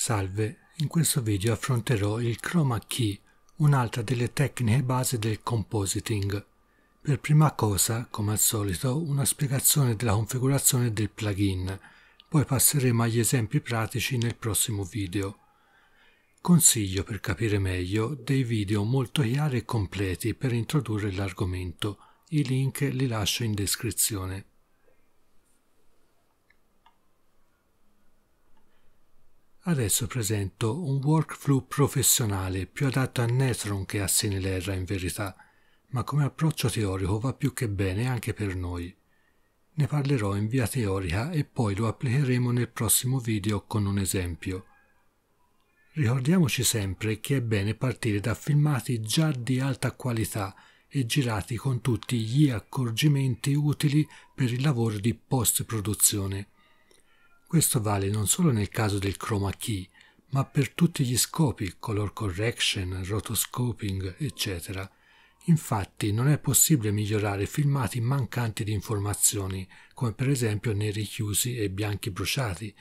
Salve, in questo video affronterò il chroma key, un'altra delle tecniche base del compositing. Per prima cosa, come al solito, una spiegazione della configurazione del plugin, poi passeremo agli esempi pratici nel prossimo video. Consiglio per capire meglio dei video molto chiari e completi per introdurre l'argomento, i link li lascio in descrizione. Adesso presento un workflow professionale più adatto a Netron che a Sinilera in verità, ma come approccio teorico va più che bene anche per noi. Ne parlerò in via teorica e poi lo applicheremo nel prossimo video con un esempio. Ricordiamoci sempre che è bene partire da filmati già di alta qualità e girati con tutti gli accorgimenti utili per il lavoro di post-produzione. Questo vale non solo nel caso del chroma key, ma per tutti gli scopi, color correction, rotoscoping, eccetera. Infatti non è possibile migliorare filmati mancanti di informazioni, come per esempio neri chiusi e bianchi bruciati,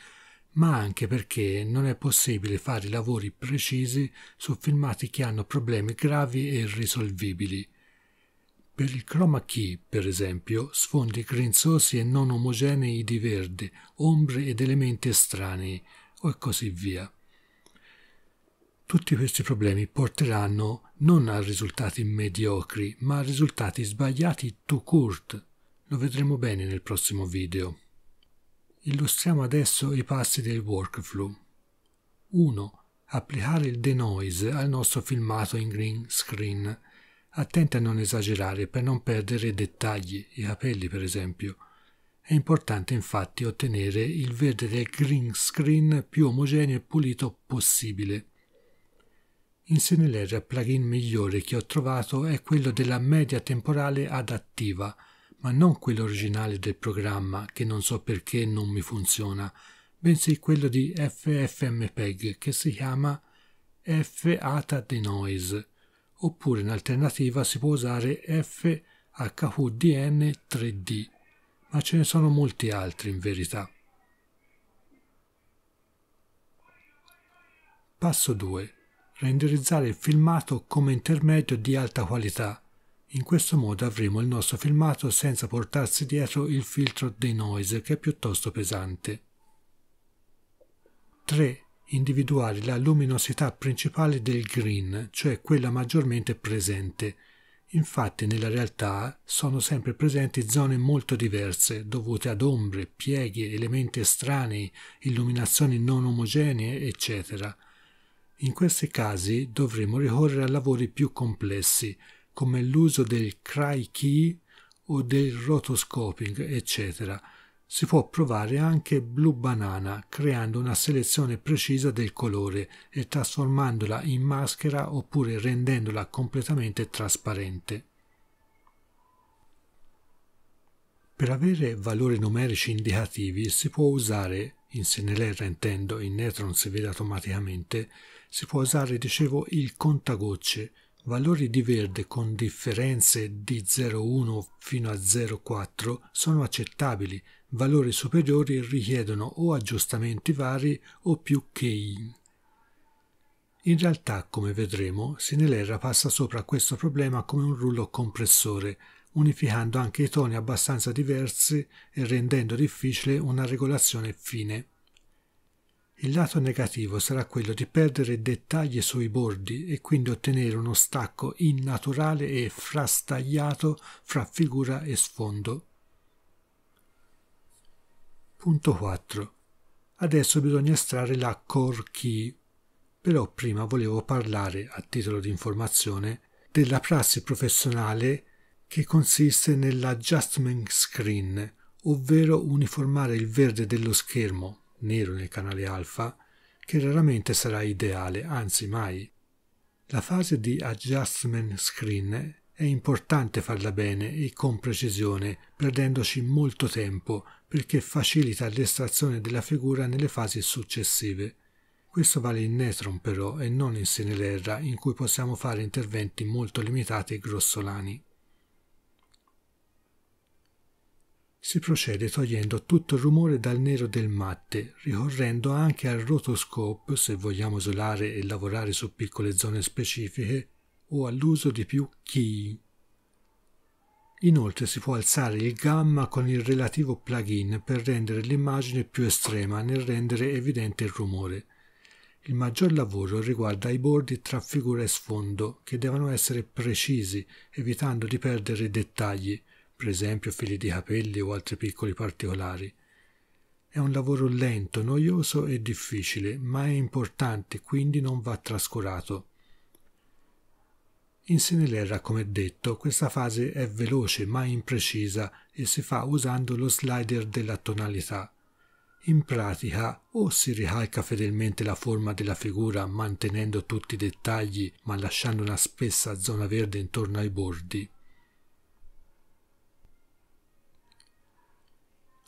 ma anche perché non è possibile fare lavori precisi su filmati che hanno problemi gravi e irrisolvibili. Per il chroma key, per esempio, sfondi grinzosi e non omogenei di verde, ombre ed elementi estranei, e così via. Tutti questi problemi porteranno non a risultati mediocri, ma a risultati sbagliati to court. Lo vedremo bene nel prossimo video. Illustriamo adesso i passi del workflow. 1. Applicare il denoise al nostro filmato in green screen Attenta a non esagerare per non perdere dettagli, i capelli per esempio. È importante infatti ottenere il verde del green screen più omogeneo e pulito possibile. In CNLR il plugin migliore che ho trovato è quello della media temporale adattiva, ma non quello originale del programma che non so perché non mi funziona, bensì quello di FFmpeg che si chiama FATA Denoise oppure in alternativa si può usare FHUDN 3D, ma ce ne sono molti altri in verità. Passo 2. Renderizzare il filmato come intermedio di alta qualità. In questo modo avremo il nostro filmato senza portarsi dietro il filtro dei noise che è piuttosto pesante. 3 individuare la luminosità principale del green, cioè quella maggiormente presente. Infatti nella realtà sono sempre presenti zone molto diverse, dovute ad ombre, pieghe, elementi estranei, illuminazioni non omogenee, eccetera. In questi casi dovremo ricorrere a lavori più complessi, come l'uso del cry key o del rotoscoping, eccetera, si può provare anche Blue Banana creando una selezione precisa del colore e trasformandola in maschera oppure rendendola completamente trasparente. Per avere valori numerici indicativi si può usare, in Senelera intendo, in Netron si vede automaticamente, si può usare, dicevo, il contagocce, Valori di verde con differenze di 0,1 fino a 0,4 sono accettabili, valori superiori richiedono o aggiustamenti vari o più KI. In realtà, come vedremo, Sinelera passa sopra questo problema come un rullo compressore, unificando anche i toni abbastanza diversi e rendendo difficile una regolazione fine. Il lato negativo sarà quello di perdere dettagli sui bordi e quindi ottenere uno stacco innaturale e frastagliato fra figura e sfondo. Punto 4. Adesso bisogna estrarre la core key. Però prima volevo parlare, a titolo di informazione, della prassi professionale che consiste nell'adjustment screen, ovvero uniformare il verde dello schermo nero nel canale alfa, che raramente sarà ideale, anzi mai. La fase di adjustment screen è importante farla bene e con precisione, perdendoci molto tempo perché facilita l'estrazione della figura nelle fasi successive. Questo vale in Netron però e non in Sinelerra in cui possiamo fare interventi molto limitati e grossolani. Si procede togliendo tutto il rumore dal nero del matte, ricorrendo anche al rotoscope se vogliamo isolare e lavorare su piccole zone specifiche o all'uso di più key. Inoltre si può alzare il gamma con il relativo plugin per rendere l'immagine più estrema nel rendere evidente il rumore. Il maggior lavoro riguarda i bordi tra figura e sfondo, che devono essere precisi, evitando di perdere dettagli, per esempio fili di capelli o altri piccoli particolari. È un lavoro lento, noioso e difficile, ma è importante, quindi non va trascurato. In Sinelera, come detto, questa fase è veloce ma imprecisa e si fa usando lo slider della tonalità. In pratica, o si ricalca fedelmente la forma della figura mantenendo tutti i dettagli ma lasciando una spessa zona verde intorno ai bordi,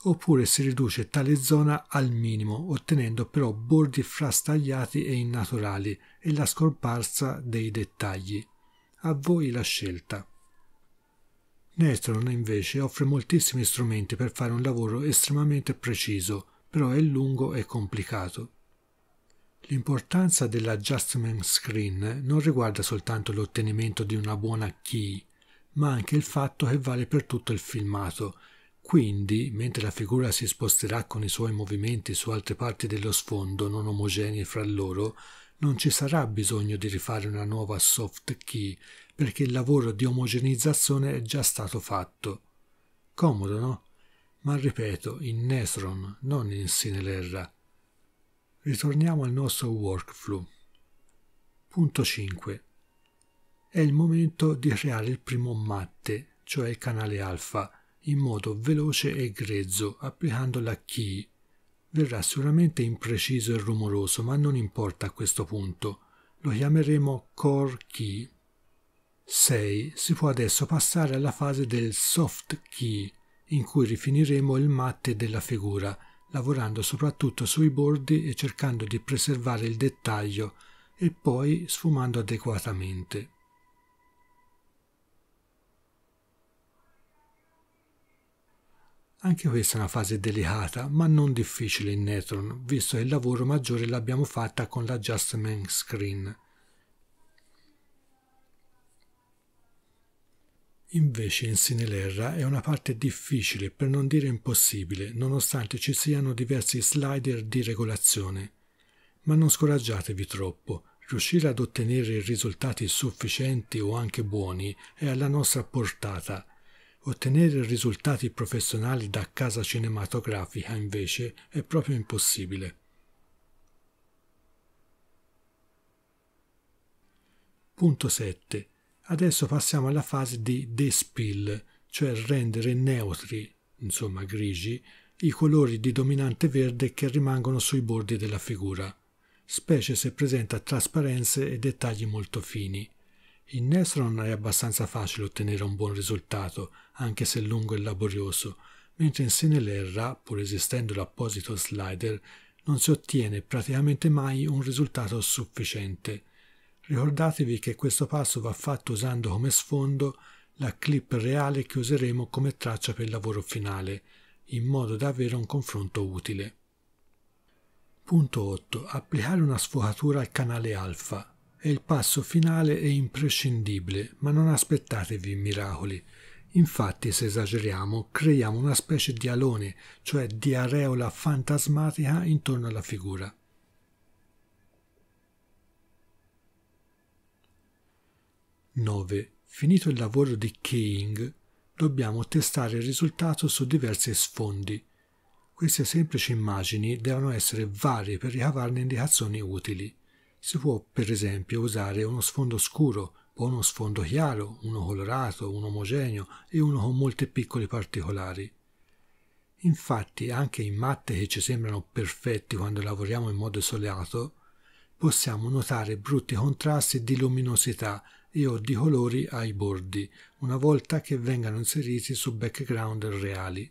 oppure si riduce tale zona al minimo, ottenendo però bordi frastagliati e innaturali e la scomparsa dei dettagli. A voi la scelta. Nestron invece offre moltissimi strumenti per fare un lavoro estremamente preciso, però è lungo e complicato. L'importanza dell'adjustment screen non riguarda soltanto l'ottenimento di una buona key, ma anche il fatto che vale per tutto il filmato quindi, mentre la figura si sposterà con i suoi movimenti su altre parti dello sfondo non omogenee fra loro, non ci sarà bisogno di rifare una nuova soft key perché il lavoro di omogenizzazione è già stato fatto. Comodo, no? Ma ripeto, in Nesron, non in Sinelerra. Ritorniamo al nostro workflow. Punto 5. È il momento di creare il primo matte, cioè il canale alfa in modo veloce e grezzo, applicando la key. Verrà sicuramente impreciso e rumoroso, ma non importa a questo punto. Lo chiameremo core key. 6. Si può adesso passare alla fase del soft key, in cui rifiniremo il matte della figura, lavorando soprattutto sui bordi e cercando di preservare il dettaglio e poi sfumando adeguatamente. Anche questa è una fase delicata, ma non difficile in Netron, visto che il lavoro maggiore l'abbiamo fatta con l'adjustment screen. Invece in Sinelerra è una parte difficile, per non dire impossibile, nonostante ci siano diversi slider di regolazione. Ma non scoraggiatevi troppo, riuscire ad ottenere risultati sufficienti o anche buoni è alla nostra portata Ottenere risultati professionali da casa cinematografica invece è proprio impossibile. Punto 7. Adesso passiamo alla fase di despill, cioè rendere neutri, insomma grigi, i colori di dominante verde che rimangono sui bordi della figura, specie se presenta trasparenze e dettagli molto fini. In Nesron è abbastanza facile ottenere un buon risultato, anche se lungo e laborioso, mentre in Senelerra, pur esistendo l'apposito slider, non si ottiene praticamente mai un risultato sufficiente. Ricordatevi che questo passo va fatto usando come sfondo la clip reale che useremo come traccia per il lavoro finale, in modo da avere un confronto utile. Punto 8. Applicare una sfocatura al canale alfa e il passo finale è imprescindibile, ma non aspettatevi miracoli. Infatti, se esageriamo, creiamo una specie di alone, cioè di areola fantasmatica intorno alla figura. Nove. Finito il lavoro di keying, dobbiamo testare il risultato su diversi sfondi. Queste semplici immagini devono essere varie per ricavarne indicazioni utili. Si può, per esempio, usare uno sfondo scuro o uno sfondo chiaro, uno colorato, uno omogeneo e uno con molti piccoli particolari. Infatti, anche in matte che ci sembrano perfetti quando lavoriamo in modo soleato, possiamo notare brutti contrasti di luminosità e o di colori ai bordi, una volta che vengano inseriti su background reali.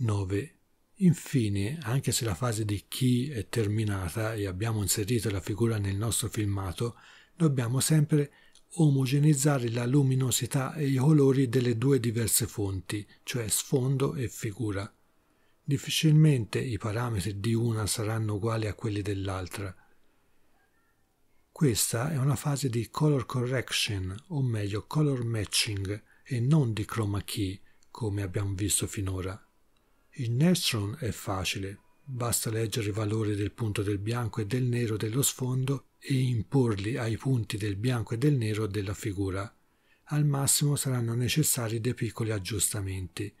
9. Infine, anche se la fase di chi è terminata e abbiamo inserito la figura nel nostro filmato, dobbiamo sempre omogenizzare la luminosità e i colori delle due diverse fonti, cioè sfondo e figura. Difficilmente i parametri di una saranno uguali a quelli dell'altra. Questa è una fase di color correction, o meglio color matching, e non di chroma key, come abbiamo visto finora. Il nestron è facile, basta leggere i valori del punto del bianco e del nero dello sfondo e imporli ai punti del bianco e del nero della figura. Al massimo saranno necessari dei piccoli aggiustamenti.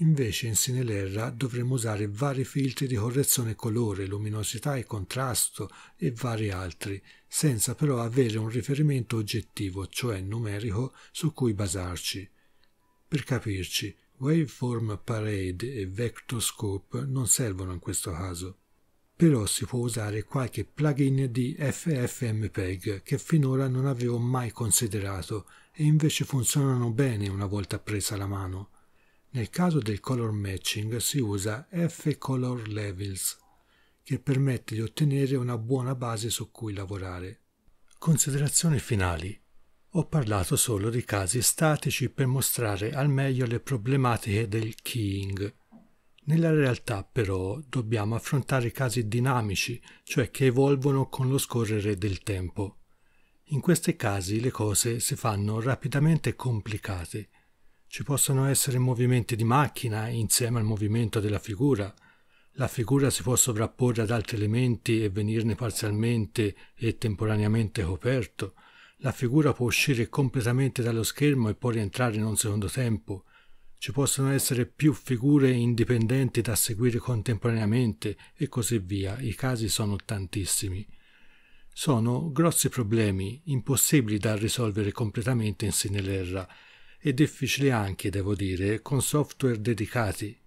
Invece in Cinelerra dovremo usare vari filtri di correzione colore, luminosità e contrasto e vari altri, senza però avere un riferimento oggettivo, cioè numerico, su cui basarci. Per capirci, Waveform Parade e Vectoscope non servono in questo caso, però si può usare qualche plugin di FFmpeg che finora non avevo mai considerato e invece funzionano bene una volta presa la mano. Nel caso del color matching si usa F-Color Levels, che permette di ottenere una buona base su cui lavorare. Considerazioni finali. Ho parlato solo di casi statici per mostrare al meglio le problematiche del keying. Nella realtà però dobbiamo affrontare casi dinamici, cioè che evolvono con lo scorrere del tempo. In questi casi le cose si fanno rapidamente complicate. Ci possono essere movimenti di macchina insieme al movimento della figura. La figura si può sovrapporre ad altri elementi e venirne parzialmente e temporaneamente coperto la figura può uscire completamente dallo schermo e può rientrare in un secondo tempo. Ci possono essere più figure indipendenti da seguire contemporaneamente e così via. I casi sono tantissimi. Sono grossi problemi, impossibili da risolvere completamente in Sinelera e difficili anche, devo dire, con software dedicati.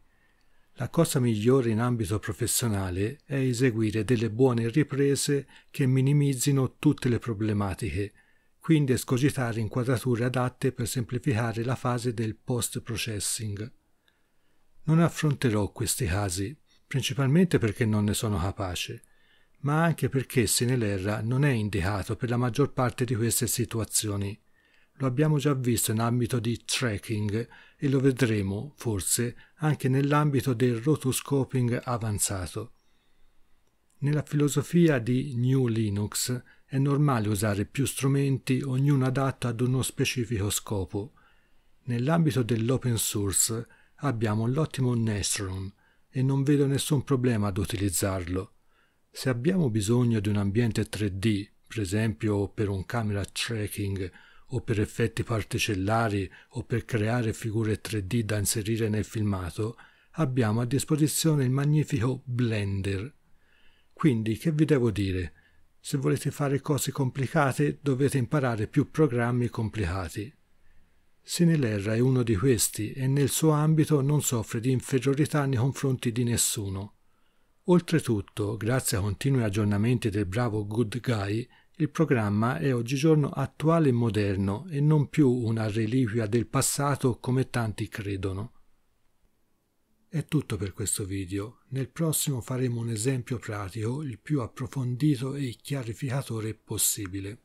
La cosa migliore in ambito professionale è eseguire delle buone riprese che minimizzino tutte le problematiche quindi escogitare inquadrature adatte per semplificare la fase del post-processing. Non affronterò questi casi, principalmente perché non ne sono capace, ma anche perché Sinelera non è indicato per la maggior parte di queste situazioni. Lo abbiamo già visto in ambito di tracking e lo vedremo, forse, anche nell'ambito del rotoscoping avanzato. Nella filosofia di New Linux è normale usare più strumenti, ognuno adatto ad uno specifico scopo. Nell'ambito dell'open source abbiamo l'ottimo Nestron e non vedo nessun problema ad utilizzarlo. Se abbiamo bisogno di un ambiente 3D, per esempio per un camera tracking o per effetti particellari o per creare figure 3D da inserire nel filmato, abbiamo a disposizione il magnifico Blender. Quindi che vi devo dire? Se volete fare cose complicate dovete imparare più programmi complicati. Sinilera è uno di questi e nel suo ambito non soffre di inferiorità nei confronti di nessuno. Oltretutto, grazie a continui aggiornamenti del bravo Good Guy, il programma è oggigiorno attuale e moderno e non più una reliquia del passato come tanti credono. È tutto per questo video, nel prossimo faremo un esempio pratico il più approfondito e chiarificatore possibile.